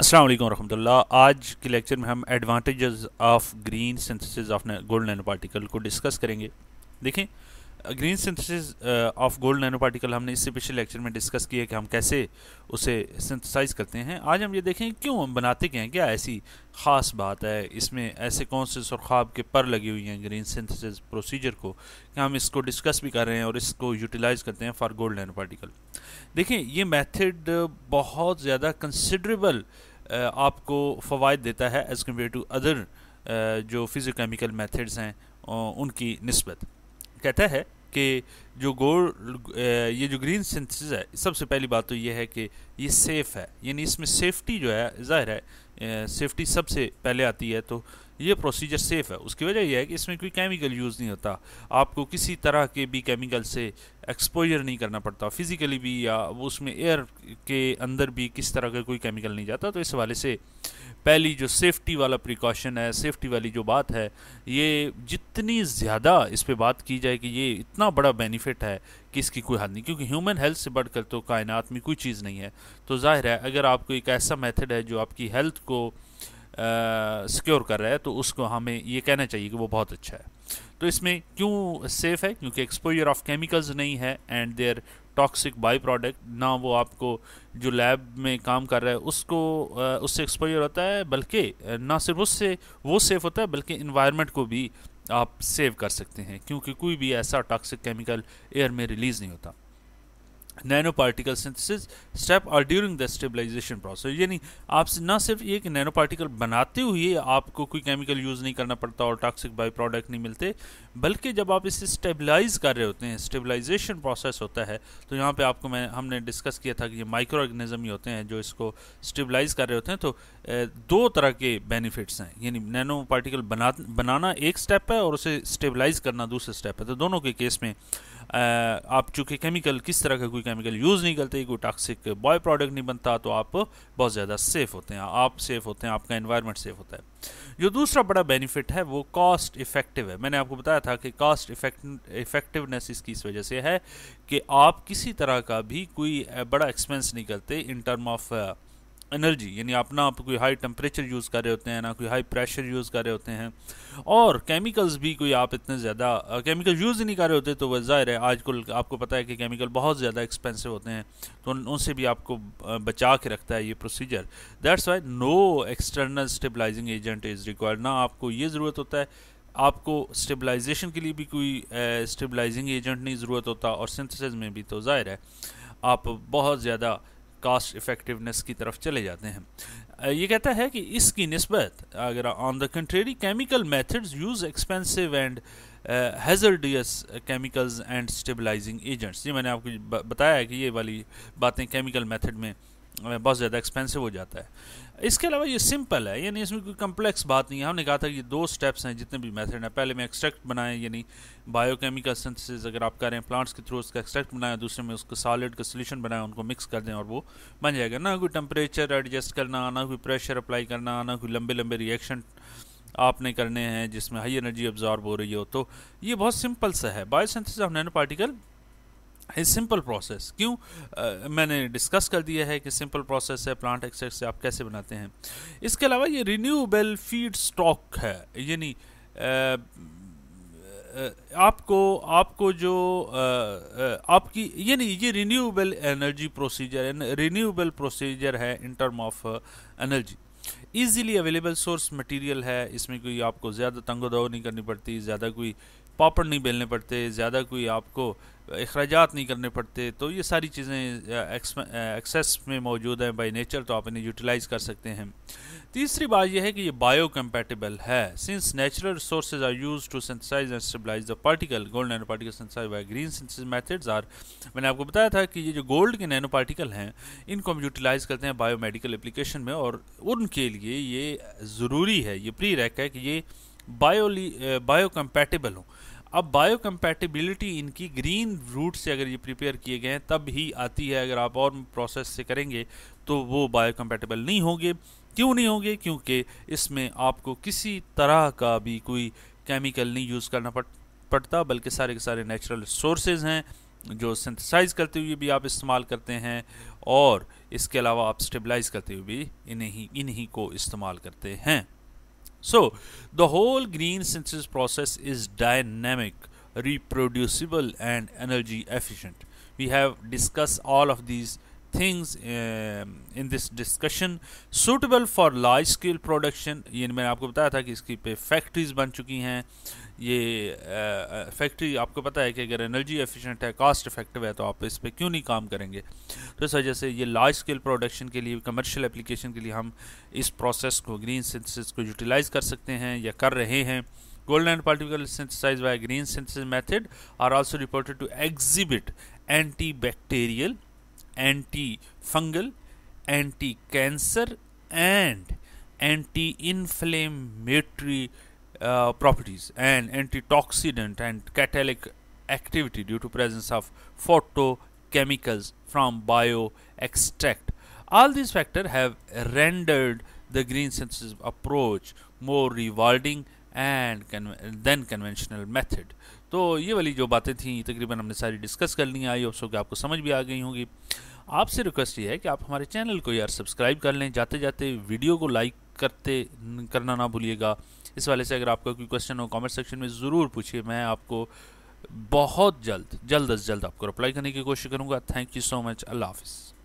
अस्सलाम वालेकुम रहमतुल्लाह आज के लेक्चर में हम advantages of green synthesis of gold nano particle को डिस्कस करेंगे देखें green synthesis of gold nano particle हमने इससे पिछले लेक्चर में डिस्कस किया कि हम कैसे उसे सिंथेसाइज करते हैं आज हम ये देखें क्यों हम बनाते क्या हैं क्या ऐसी ख़ास बात है इसमें ऐसे कौन से सुरखाब के पर लगी हुई हैं ग्रीन सिंथेसिस प्रोसीजर को कि हम इसको डिस्कस भी कर रहे हैं और इसको यूटिलाइज करते हैं फॉर गोल्ड नैनो पार्टिकल देखें ये मैथड बहुत ज़्यादा कंसिड्रेबल आपको फ़वाद देता है एज़ कम्पेयर टू अदर जो फिजोकेमिकल मैथड्स हैं उनकी नस्बत कहता है कि जो गोल्ड ये जो ग्रीन सिंथेसिस है सबसे पहली बात तो ये है कि ये सेफ़ है यानी इसमें सेफ्टी जो है ज़ाहिर है सेफ्टी सबसे पहले आती है तो ये प्रोसीजर सेफ़ है उसकी वजह यह है कि इसमें कोई केमिकल यूज़ नहीं होता आपको किसी तरह के भी केमिकल से एक्सपोजर नहीं करना पड़ता फिज़िकली भी या उसमें एयर के अंदर भी किस तरह का कोई केमिकल नहीं जाता तो इस हवाले से पहली जो सेफ़्टी वाला प्रिकॉशन है सेफ़्टी वाली जो बात है ये जितनी ज़्यादा इस पर बात की जाए कि ये इतना बड़ा बेनिफिट है कि इसकी कोई हद नहीं क्योंकि ह्यूमन हेल्थ से बढ़कर तो कायनात में कोई चीज़ नहीं है तो ज़ाहिर है अगर आपको एक ऐसा मेथड है जो आपकी हेल्थ को सिक्योर कर रहा है तो उसको हमें ये कहना चाहिए कि वो बहुत अच्छा है तो इसमें क्यों सेफ़ है क्योंकि एक्सपोजर ऑफ केमिकल्स नहीं है and their toxic by product ना वो आपको जो लैब में काम कर रहा है उसको उससे एक्सपोजर होता है बल्कि ना सिर्फ उससे वो सेफ़ होता है बल्कि इन्वायरमेंट को भी आप सेव कर सकते हैं क्योंकि कोई भी ऐसा टॉक्सिक केमिकल एयर में रिलीज़ नहीं होता नैनो पार्टिकल सिंथेसिस स्टेप और ड्यूरिंग द स्टेबलाइजेशन प्रोसेस यानी आप ना सिर्फ ये कि नैनो पार्टिकल बनाते हुए आपको कोई केमिकल यूज़ नहीं करना पड़ता और टॉक्सिक बाई प्रोडक्ट नहीं मिलते बल्कि जब आप इसे स्टेबलाइज कर रहे होते हैं स्टेबलाइजेशन प्रोसेस होता है तो यहाँ पे आपको मैं हमने डिस्कस किया था कि ये माइक्रो ऑर्गेनिज्म ही होते हैं जो इसको स्टेबलाइज कर रहे होते हैं तो दो तरह के बेनिफिट्स हैं यानी नैनो पार्टिकल बना बनाना एक स्टेप है और उसे स्टेबलाइज करना दूसरा स्टेप है तो दोनों के केस में आप चूँकि केमिकल किस तरह का कोई केमिकल यूज़ नहीं करते कोई टॉक्सिक बॉय प्रोडक्ट नहीं बनता तो आप बहुत ज़्यादा सेफ़ होते हैं आप सेफ़ होते हैं आपका इन्वायरमेंट सेफ़ होता है जो दूसरा बड़ा बेनिफिट है वो कॉस्ट इफ़ेक्टिव है मैंने आपको बताया था कि कॉस्ट इफ़ेक्टिवनेस इसकी इस वजह से है कि आप किसी तरह का भी कोई बड़ा एक्सपेंस नहीं करते इन टर्म ऑफ एनर्जी यानी आप ना आप कोई हाई टेम्परेचर यूज़ कर रहे होते हैं ना कोई हाई प्रेशर यूज़ कर रहे होते हैं और केमिकल्स भी कोई आप इतने ज़्यादा केमिकल यूज़ ही नहीं कर रहे होते तो वह ज़ाहिर है आजकल आपको पता है कि केमिकल बहुत ज़्यादा एक्सपेंसिव होते हैं तो उनसे भी आपको बचा के रखता है ये procedure that's why no external stabilising agent is required ना आपको ये ज़रूरत होता है आपको स्टेबलाइजेशन के लिए भी कोई स्टेबलाइजिंग एजेंट नहीं ज़रूरत होता और सिंथेसिस में भी तो ज़ाहिर है आप बहुत ज़्यादा कास्ट इफेक्टिवनेस की तरफ चले जाते हैं ये कहता है कि इसकी नस्बत अगर on the contrary chemical methods use expensive and hazardous chemicals and stabilising agents ये मैंने आपको बताया कि ये वाली बातें केमिकल मेथड में बहुत ज़्यादा एक्सपेंसिव हो जाता है इसके अलावा ये सिंपल है यानी इसमें कोई कम्प्लेक्स बात नहीं है हमने कहा था कि दो स्टेप्स हैं जितने भी मेथड हैं पहले में एक्सट्रैक्ट बनाएं यानी बायोकेमिकल सिंथेसिस अगर आप करें प्लांट्स के थ्रू उसका एक्सट्रैक्ट बनाएं दूसरे में उसका सॉलिड का सोल्यूशन बनाएं उनको मिक्स कर दें और वो बन जाएगा ना कोई टम्परेचर एडजस्ट करना ना कोई प्रेशर अप्लाई करना ना कोई लंबे लंबे रिएक्शन आपने करने हैं जिसमें हाई एनर्जी ऑब्जॉर्ब हो रही हो तो ये बहुत सिंपल सा है biosynthesis of nano particle simple process क्यों आ, मैंने डिस्कस कर दिया है कि सिंपल प्रोसेस है प्लांट एक्सेक्ट से आप कैसे बनाते हैं इसके अलावा ये रिन्यूएबल फीड स्टॉक है यानी आपको आपको जो आ, आपकी यानी ये renewable energy procedure renewable procedure है in term of energy easily available source material है इसमें कोई आपको ज़्यादा तंगोदव नहीं करनी पड़ती ज़्यादा कोई पापड़ नहीं बेलने पड़ते ज़्यादा कोई आपको अखराज नहीं करने पड़ते तो ये सारी चीज़ें एक्सेस में मौजूद हैं बाई नेचर तो आप इन्हें यूटिलाइज़ कर सकते हैं तीसरी बात यह है कि ये बायो कम्पेटेबल है since natural resource are use to synthesise and stabilise the particle gold nano particle synthesise by green synthesis methods are मैंने आपको बताया था कि ये जो गोल्ड के नैनो पार्टिकल हैं इनको हम यूटिलाइज़ करते हैं बायोमेडिकल एप्लीकेशन में और उनके लिए ये ज़रूरी है ये प्री रैक है कि ये बायोली बायो कंपेटेबल हों अब बायो कंपैटिबिलिटी इनकी ग्रीन रूट से अगर ये प्रिपेयर किए गए हैं तब ही आती है अगर आप और प्रोसेस से करेंगे तो वो बायो कंपैटिबल नहीं होंगे क्यों नहीं होंगे क्योंकि इसमें आपको किसी तरह का भी कोई केमिकल नहीं यूज़ करना पड़ पड़ता बल्कि सारे के सारे नेचुरल सोर्सेज हैं जो सिंथेसाइज करते हुए भी आप इस्तेमाल करते हैं और इसके अलावा आप स्टेबलाइज करते हुए भी इन्हीं इन्हीं को इस्तेमाल करते हैं So the whole green synthesis process is dynamic, reproducible and energy efficient. We have discussed all of these things um, in this discussion suitable for large scale production ये मैंने आपको बताया था कि इसकी पे factories बन चुकी हैं ये फैक्ट्री uh, आपको पता है कि अगर एनर्जी एफिशिएंट है कास्ट इफेक्टिव है तो आप इस पर क्यों नहीं काम करेंगे तो इस वजह से ये लार्ज स्केल प्रोडक्शन के लिए कमर्शियल एप्लीकेशन के लिए हम इस प्रोसेस को ग्रीन सिंथेसिस को यूटिलाइज कर सकते हैं या कर रहे हैं gold and particle synthesized by green synthesis method are also reported to exhibit antibacterial antifungal, anti-cancer and anti-inflammatory uh, properties and antioxidant and catalytic activity due to presence of photochemicals from bio extract all these factors have rendered the green synthesis approach more rewarding and then conventional method तो ये वाली जो बातें थी तकरीबन हमने सारी discuss कर ली आई सो कि आपको समझ भी आ गई होंगी आपसे रिक्वेस्ट ये है कि आप हमारे चैनल को यार सब्सक्राइब कर लें जाते जाते वीडियो को लाइक करते करना ना भूलिएगा इस वाले से अगर आपका कोई क्वेश्चन हो कमेंट सेक्शन में ज़रूर पूछिए मैं आपको बहुत जल्द जल्द अज जल्द आपको रिप्लाई करने की कोशिश करूँगा थैंक यू सो मच अल्लाह हाफिज़